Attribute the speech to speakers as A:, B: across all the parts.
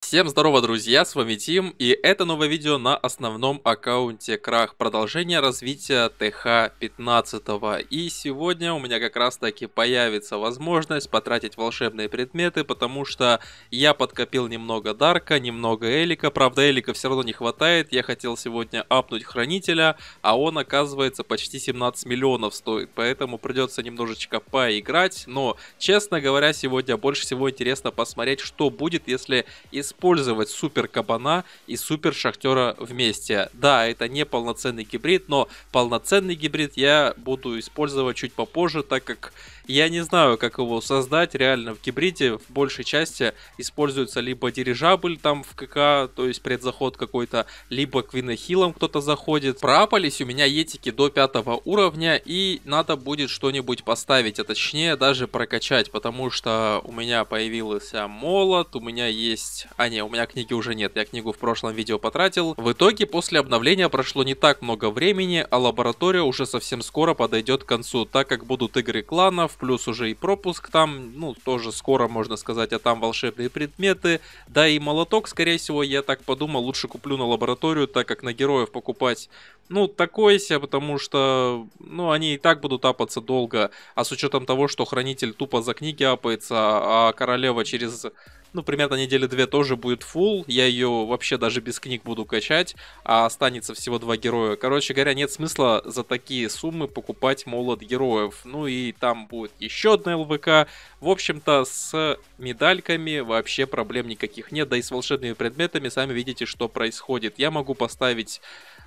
A: Всем здорово, друзья, с вами Тим, и это новое видео на основном аккаунте Крах, продолжение развития ТХ-15. И сегодня у меня как раз таки появится возможность потратить волшебные предметы, потому что я подкопил немного Дарка, немного Элика, правда Элика все равно не хватает, я хотел сегодня апнуть Хранителя, а он оказывается почти 17 миллионов стоит, поэтому придется немножечко поиграть, но честно говоря, сегодня больше всего интересно посмотреть, что будет, если из использовать супер кабана и супер шахтера вместе. Да, это не полноценный гибрид, но полноценный гибрид я буду использовать чуть попозже, так как я не знаю, как его создать. Реально, в гибриде в большей части используется либо дирижабль там в КК, то есть предзаход какой-то, либо квинохилом кто-то заходит. Пропались у меня етики до пятого уровня, и надо будет что-нибудь поставить, а точнее даже прокачать, потому что у меня появился молот, у меня есть... А, не, у меня книги уже нет, я книгу в прошлом видео потратил. В итоге после обновления прошло не так много времени, а лаборатория уже совсем скоро подойдет к концу, так как будут игры кланов, плюс уже и пропуск там, ну, тоже скоро, можно сказать, а там волшебные предметы. Да и молоток, скорее всего, я так подумал, лучше куплю на лабораторию, так как на героев покупать, ну, такое себе, потому что, ну, они и так будут апаться долго. А с учетом того, что хранитель тупо за книги апается, а, а королева через ну, примерно недели две тоже будет full. Я ее вообще даже без книг буду качать, а останется всего два героя. Короче говоря, нет смысла за такие суммы покупать молот героев. Ну и там будет еще одна ЛВК. В общем-то, с медальками вообще проблем никаких нет. Да и с волшебными предметами сами видите, что происходит. Я могу поставить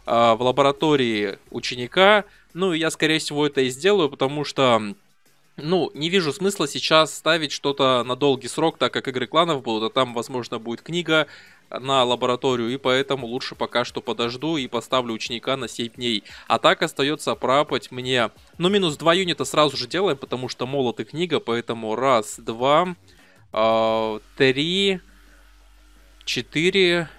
A: э, в лаборатории ученика. Ну, я, скорее всего, это и сделаю, потому что ну, не вижу смысла сейчас ставить что-то на долгий срок, так как игры кланов будут, а там, возможно, будет книга на лабораторию, и поэтому лучше пока что подожду и поставлю ученика на 7 дней. А так остается прапать мне... Ну, минус 2 юнита сразу же делаем, потому что молот и книга, поэтому раз, два, э, три, четыре,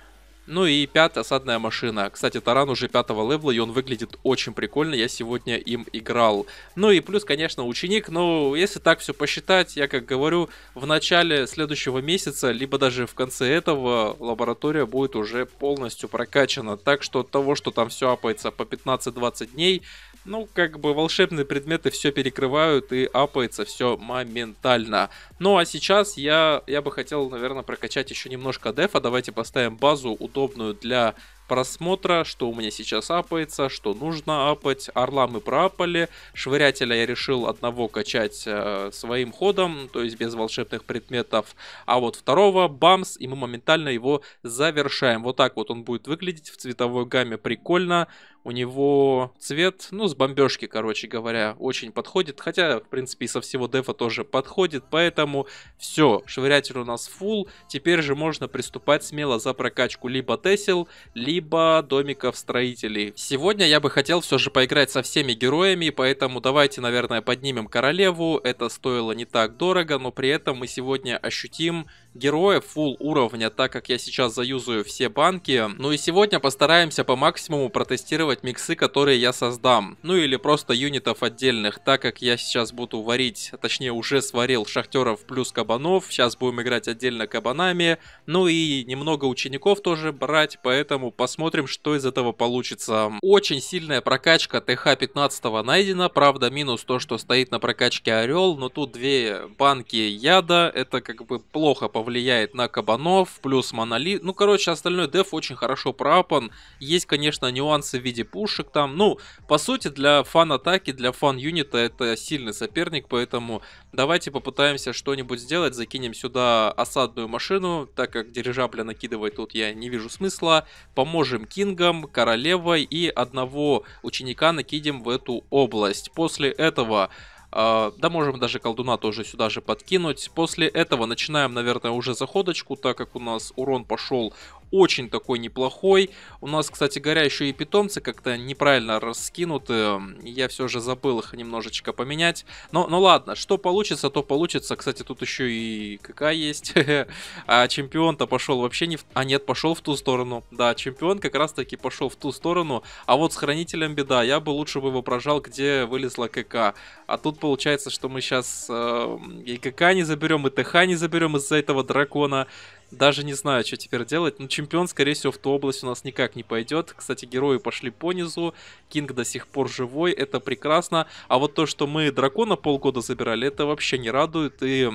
A: ну и пятая осадная машина. Кстати, таран уже пятого левела, и он выглядит очень прикольно. Я сегодня им играл. Ну и плюс, конечно, ученик. Но ну, если так все посчитать, я как говорю, в начале следующего месяца, либо даже в конце этого, лаборатория будет уже полностью прокачана. Так что от того, что там все апается по 15-20 дней, ну, как бы волшебные предметы все перекрывают и апается все моментально. Ну, а сейчас я, я бы хотел, наверное, прокачать еще немножко дефа. Давайте поставим базу, удобную для просмотра, что у меня сейчас апается, что нужно апать. Орла мы проапали, швырятеля я решил одного качать э, своим ходом, то есть без волшебных предметов, а вот второго бамс, и мы моментально его завершаем. Вот так вот он будет выглядеть в цветовой гамме прикольно. У него цвет, ну, с бомбежки, короче говоря, очень подходит. Хотя, в принципе, и со всего дефа тоже подходит. Поэтому все, швырятель у нас full. Теперь же можно приступать смело за прокачку либо Тесел, либо домиков строителей. Сегодня я бы хотел все же поиграть со всеми героями, поэтому давайте, наверное, поднимем королеву. Это стоило не так дорого, но при этом мы сегодня ощутим героя full уровня, так как я сейчас заюзаю все банки. Ну и сегодня постараемся по максимуму протестировать использовать миксы, которые я создам. Ну или просто юнитов отдельных, так как я сейчас буду варить, а точнее уже сварил шахтеров плюс кабанов. Сейчас будем играть отдельно кабанами. Ну и немного учеников тоже брать, поэтому посмотрим, что из этого получится. Очень сильная прокачка ТХ-15 найдена. Правда, минус то, что стоит на прокачке Орел. Но тут две банки яда. Это как бы плохо повлияет на кабанов. Плюс монолит. Ну, короче, остальной деф очень хорошо проапан. Есть, конечно, нюансы в виде пушек там. Ну, по сути, для фан-атаки, для фан-юнита это сильный соперник, поэтому давайте попытаемся что-нибудь сделать. Закинем сюда осадную машину, так как дирижабля накидывать тут я не вижу смысла. Поможем кингам, королевой и одного ученика накидем в эту область. После этого... А, да можем даже колдуна тоже сюда же подкинуть. После этого начинаем, наверное, уже заходочку, так как у нас урон пошел очень такой неплохой. У нас, кстати говоря, еще и питомцы как-то неправильно раскинуты. Я все же забыл их немножечко поменять. Но, ну ладно, что получится, то получится. Кстати, тут еще и КК есть. а чемпион-то пошел вообще не в... А нет, пошел в ту сторону. Да, чемпион как раз-таки пошел в ту сторону. А вот с хранителем беда. Я бы лучше бы его прожал, где вылезла КК. А тут получается, что мы сейчас э, и КК не заберем, и ТХ не заберем из-за этого дракона. Даже не знаю, что теперь делать. Но ну, чемпион, скорее всего, в ту область у нас никак не пойдет. Кстати, герои пошли по низу. Кинг до сих пор живой. Это прекрасно. А вот то, что мы дракона полгода забирали, это вообще не радует. И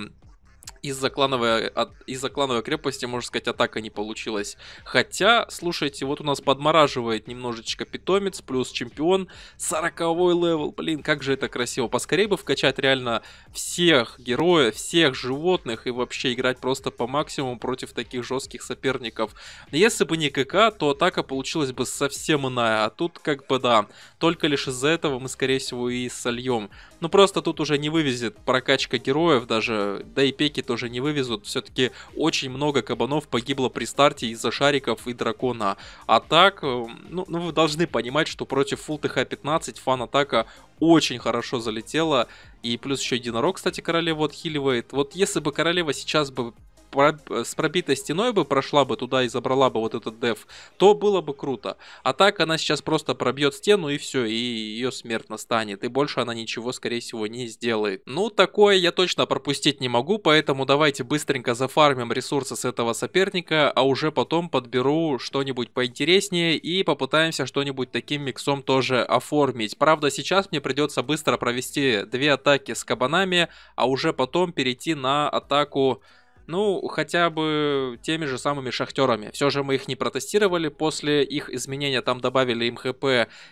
A: из-за клановой, от, из-за клановой крепости, можно сказать, атака не получилась. Хотя, слушайте, вот у нас подмораживает немножечко питомец, плюс чемпион, 40 левел, блин, как же это красиво. Поскорее бы вкачать реально всех героев, всех животных и вообще играть просто по максимуму против таких жестких соперников. Если бы не КК, то атака получилась бы совсем иная, а тут как бы да, только лишь из-за этого мы скорее всего и сольем. Ну просто тут уже не вывезет прокачка героев даже, да и пеки тоже не вывезут. Все-таки очень много кабанов погибло при старте из-за шариков и дракона. А так, э, ну, ну вы должны понимать, что против фул ТХ-15 фан-атака очень хорошо залетела. И плюс еще единорог, кстати, королева отхиливает. Вот если бы королева сейчас бы с пробитой стеной бы прошла бы туда и забрала бы вот этот деф, то было бы круто. А так она сейчас просто пробьет стену и все, и ее смерть настанет. И больше она ничего, скорее всего, не сделает. Ну, такое я точно пропустить не могу, поэтому давайте быстренько зафармим ресурсы с этого соперника, а уже потом подберу что-нибудь поинтереснее и попытаемся что-нибудь таким миксом тоже оформить. Правда, сейчас мне придется быстро провести две атаки с кабанами, а уже потом перейти на атаку ну, хотя бы теми же самыми шахтерами. Все же мы их не протестировали, после их изменения там добавили им хп,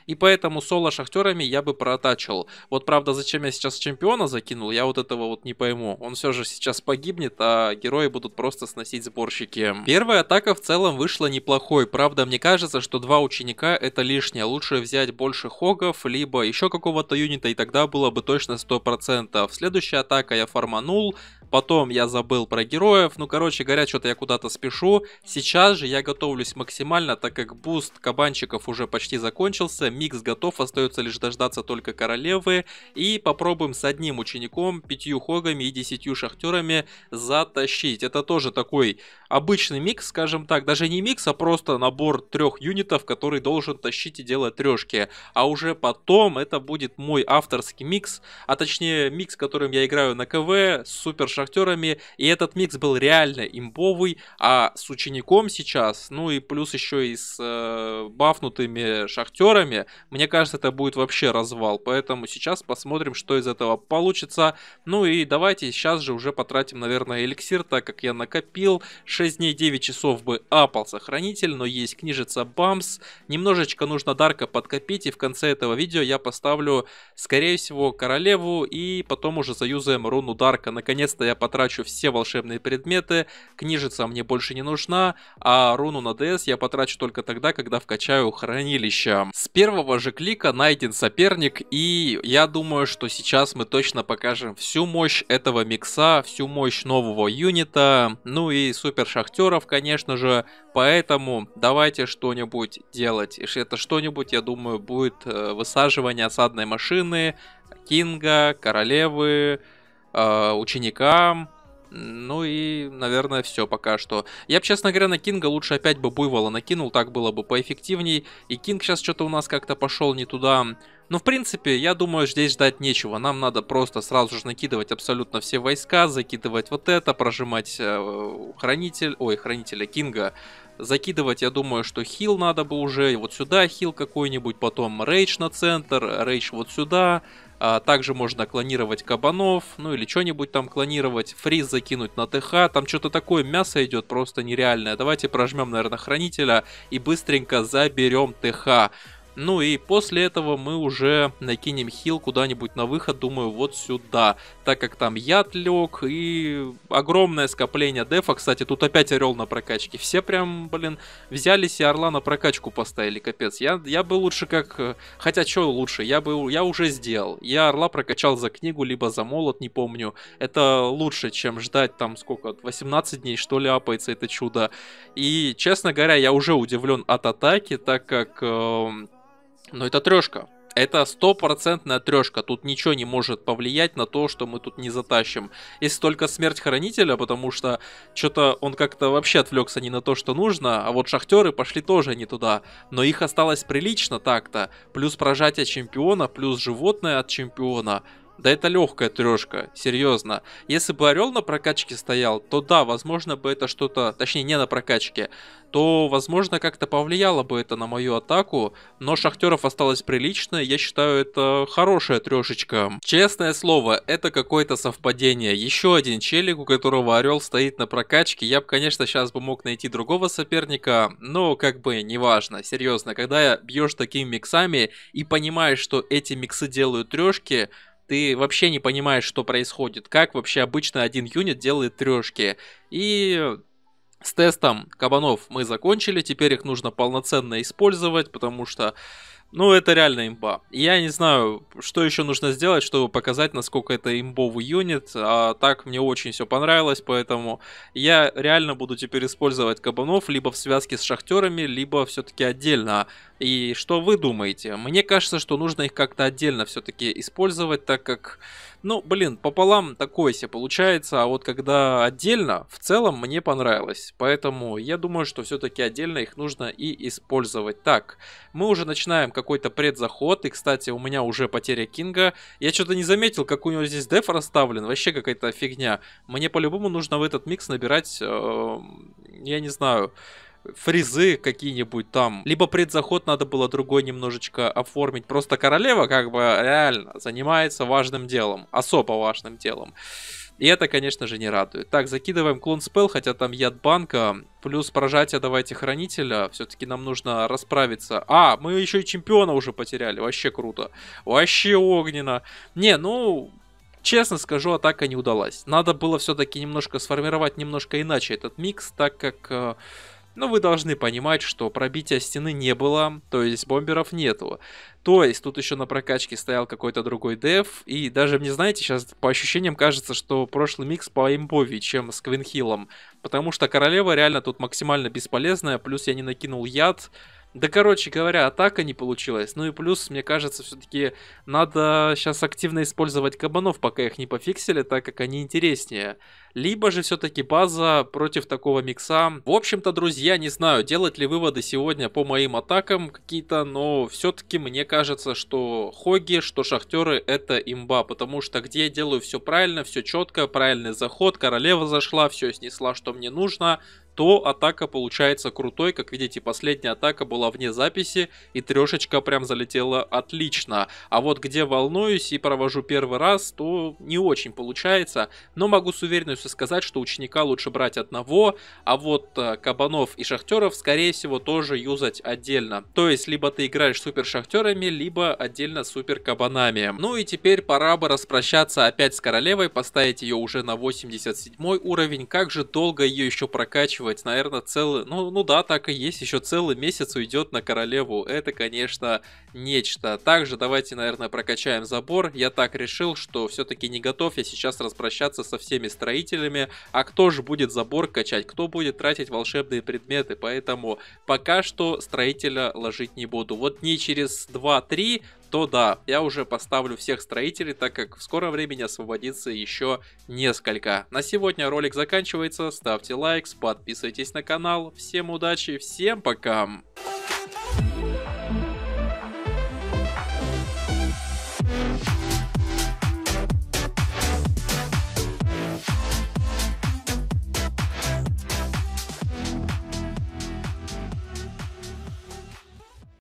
A: и поэтому соло шахтерами я бы протачил. Вот правда, зачем я сейчас чемпиона закинул, я вот этого вот не пойму. Он все же сейчас погибнет, а герои будут просто сносить сборщики. Первая атака в целом вышла неплохой, правда, мне кажется, что два ученика это лишнее, лучше взять больше хогов, либо еще какого-то юнита, и тогда было бы точно 100%. Следующая атака я фарманул. Потом я забыл про героев. Ну, короче говоря, что-то я куда-то спешу. Сейчас же я готовлюсь максимально, так как буст кабанчиков уже почти закончился. Микс готов, остается лишь дождаться только королевы. И попробуем с одним учеником, пятью хогами и десятью шахтерами затащить. Это тоже такой обычный микс, скажем так. Даже не микс, а просто набор трех юнитов, который должен тащить и делать трешки. А уже потом это будет мой авторский микс, а точнее микс, которым я играю на КВ, супер шахтерами, и этот микс был реально имбовый, а с учеником сейчас, ну и плюс еще и с э, бафнутыми шахтерами, мне кажется, это будет вообще развал, поэтому сейчас посмотрим, что из этого получится, ну и давайте сейчас же уже потратим, наверное, эликсир, так как я накопил, 6 дней 9 часов бы апался сохранитель, но есть книжица Бамс, немножечко нужно Дарка подкопить, и в конце этого видео я поставлю, скорее всего, королеву, и потом уже заюзаем руну Дарка, наконец-то я потрачу все волшебные предметы, книжица мне больше не нужна, а руну на ДС я потрачу только тогда, когда вкачаю хранилище. С первого же клика найден соперник, и я думаю, что сейчас мы точно покажем всю мощь этого микса, всю мощь нового юнита, ну и супер шахтеров, конечно же, поэтому давайте что-нибудь делать. Это что-нибудь, я думаю, будет э, высаживание осадной машины, Кинга, королевы, Э, ученикам. Ну и, наверное, все пока что. Я бы, честно говоря, на Кинга лучше опять бы Буйвола накинул, так было бы поэффективней. И Кинг сейчас что-то у нас как-то пошел не туда. Но, ну, в принципе, я думаю, здесь ждать нечего. Нам надо просто сразу же накидывать абсолютно все войска, закидывать вот это, прожимать э, хранитель, ой, хранителя Кинга. Закидывать, я думаю, что хил надо бы уже, и вот сюда хил какой-нибудь, потом рейдж на центр, рейдж вот сюда, а также можно клонировать кабанов, ну или что-нибудь там клонировать, фриз закинуть на ТХ, там что-то такое мясо идет просто нереальное. Давайте прожмем, наверное, хранителя и быстренько заберем ТХ. Ну и после этого мы уже накинем хил куда-нибудь на выход, думаю, вот сюда. Так как там яд лег и огромное скопление дефа. Кстати, тут опять орел на прокачке. Все прям, блин, взялись и орла на прокачку поставили, капец. Я, я бы лучше как... Э, хотя, что лучше? Я бы я уже сделал. Я орла прокачал за книгу, либо за молот, не помню. Это лучше, чем ждать там сколько, 18 дней, что ли, апается это чудо. И, честно говоря, я уже удивлен от атаки, так как... Э, но это трешка. Это стопроцентная трешка. Тут ничего не может повлиять на то, что мы тут не затащим. Если только смерть хранителя, потому что что-то он как-то вообще отвлекся не на то, что нужно. А вот шахтеры пошли тоже не туда. Но их осталось прилично так-то. Плюс прожатие чемпиона, плюс животное от чемпиона. Да это легкая трешка, серьезно. Если бы Орел на прокачке стоял, то да, возможно бы это что-то, точнее не на прокачке, то возможно как-то повлияло бы это на мою атаку, но Шахтеров осталось прилично, я считаю это хорошая трешечка. Честное слово, это какое-то совпадение. Еще один челик, у которого Орел стоит на прокачке, я бы, конечно, сейчас бы мог найти другого соперника, но как бы неважно, серьезно, когда бьешь такими миксами и понимаешь, что эти миксы делают трешки, ты вообще не понимаешь, что происходит, как вообще обычно один юнит делает трешки. И с тестом кабанов мы закончили, теперь их нужно полноценно использовать, потому что ну, это реально имба. Я не знаю, что еще нужно сделать, чтобы показать, насколько это имбовый юнит. А так мне очень все понравилось, поэтому я реально буду теперь использовать кабанов либо в связке с шахтерами, либо все-таки отдельно. И что вы думаете? Мне кажется, что нужно их как-то отдельно все-таки использовать, так как ну, блин, пополам такое себе получается, а вот когда отдельно, в целом мне понравилось. Поэтому я думаю, что все-таки отдельно их нужно и использовать. Так, мы уже начинаем какой-то предзаход, и, кстати, у меня уже потеря Кинга. Я что-то не заметил, как у него здесь деф расставлен, вообще какая-то фигня. Мне по-любому нужно в этот микс набирать, э, я не знаю фризы какие-нибудь там. Либо предзаход надо было другой немножечко оформить. Просто королева как бы реально занимается важным делом. Особо важным делом. И это, конечно же, не радует. Так, закидываем клон спел, хотя там яд банка. Плюс прожатие давайте хранителя. Все-таки нам нужно расправиться. А, мы еще и чемпиона уже потеряли. Вообще круто. Вообще огненно. Не, ну, Честно скажу, атака не удалась. Надо было все-таки немножко сформировать немножко иначе этот микс, так как э, но вы должны понимать, что пробития стены не было, то есть бомберов нету. То есть тут еще на прокачке стоял какой-то другой деф. И даже мне, знаете, сейчас по ощущениям кажется, что прошлый микс по имбови, чем с Квинхиллом. Потому что королева реально тут максимально бесполезная. Плюс я не накинул яд. Да, короче говоря, атака не получилась. Ну и плюс, мне кажется, все-таки надо сейчас активно использовать кабанов, пока их не пофиксили, так как они интереснее. Либо же все-таки база против такого микса. В общем-то, друзья, не знаю, делать ли выводы сегодня по моим атакам какие-то, но все-таки мне кажется, что хоги, что шахтеры это имба, потому что где я делаю все правильно, все четко, правильный заход, королева зашла, все снесла, что мне нужно, то атака получается крутой. Как видите, последняя атака была вне записи, и трешечка прям залетела отлично. А вот где волнуюсь и провожу первый раз, то не очень получается. Но могу с уверенностью сказать, что ученика лучше брать одного, а вот э, кабанов и шахтеров, скорее всего, тоже юзать отдельно. То есть, либо ты играешь супер шахтерами, либо отдельно супер кабанами. Ну и теперь пора бы распрощаться опять с королевой, поставить ее уже на 87 уровень. Как же долго ее еще прокачивать? рассчитывать, наверное, целый... Ну, ну да, так и есть, еще целый месяц уйдет на королеву. Это, конечно, нечто. Также давайте, наверное, прокачаем забор. Я так решил, что все-таки не готов я сейчас распрощаться со всеми строителями. А кто же будет забор качать? Кто будет тратить волшебные предметы? Поэтому пока что строителя ложить не буду. Вот не через 2-3, то да, я уже поставлю всех строителей, так как в скором времени освободится еще несколько. На сегодня ролик заканчивается, ставьте лайк, подписывайтесь на канал. Всем удачи, всем пока!